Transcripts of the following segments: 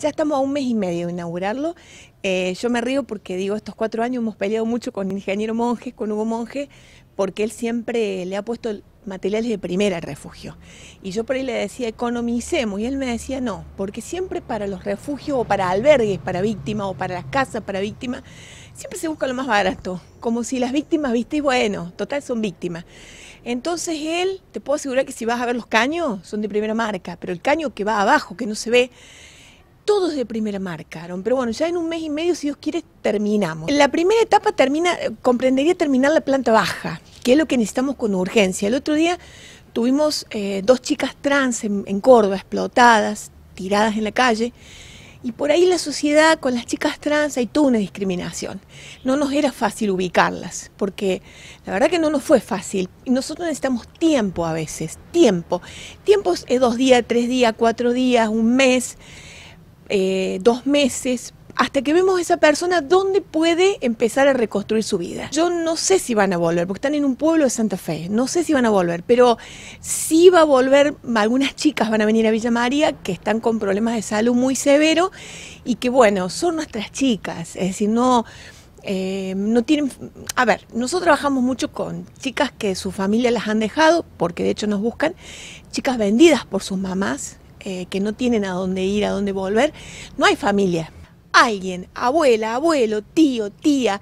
Ya estamos a un mes y medio de inaugurarlo. Eh, yo me río porque digo, estos cuatro años hemos peleado mucho con ingeniero Monjes, con Hugo Monje, porque él siempre le ha puesto materiales de primera al refugio. Y yo por ahí le decía, economicemos, y él me decía, no, porque siempre para los refugios o para albergues para víctimas o para las casas para víctimas, siempre se busca lo más barato, como si las víctimas, viste, bueno, total son víctimas. Entonces él, te puedo asegurar que si vas a ver los caños, son de primera marca, pero el caño que va abajo, que no se ve, todos de primera marcaron, pero bueno, ya en un mes y medio, si Dios quiere, terminamos. La primera etapa termina, eh, comprendería terminar la planta baja, que es lo que necesitamos con urgencia. El otro día tuvimos eh, dos chicas trans en, Córdoba, explotadas, tiradas en la calle. Y por ahí la sociedad con las chicas trans hay toda una discriminación. No nos era fácil ubicarlas, porque la verdad que no nos fue fácil. Nosotros necesitamos tiempo a veces, tiempo. Tiempo es dos días, tres días, cuatro días, un mes. Eh, dos meses, hasta que vemos a esa persona dónde puede empezar a reconstruir su vida. Yo no sé si van a volver, porque están en un pueblo de Santa Fe, no sé si van a volver, pero sí va a volver, algunas chicas van a venir a Villa María que están con problemas de salud muy severos y que bueno, son nuestras chicas, es decir, no... Eh, no tienen, a ver, nosotros trabajamos mucho con chicas que su familia las han dejado, porque de hecho nos buscan, chicas vendidas por sus mamás, eh, que no tienen a dónde ir, a dónde volver, no hay familia. Alguien, abuela, abuelo, tío, tía,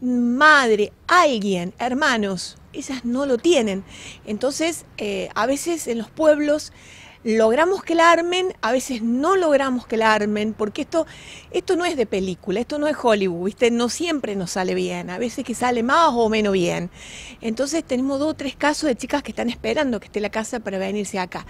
madre, alguien, hermanos, esas no lo tienen. Entonces, eh, a veces en los pueblos logramos que la armen, a veces no logramos que la armen, porque esto, esto no es de película, esto no es Hollywood, ¿viste? No siempre nos sale bien, a veces que sale más o menos bien. Entonces tenemos dos o tres casos de chicas que están esperando que esté la casa para venirse acá.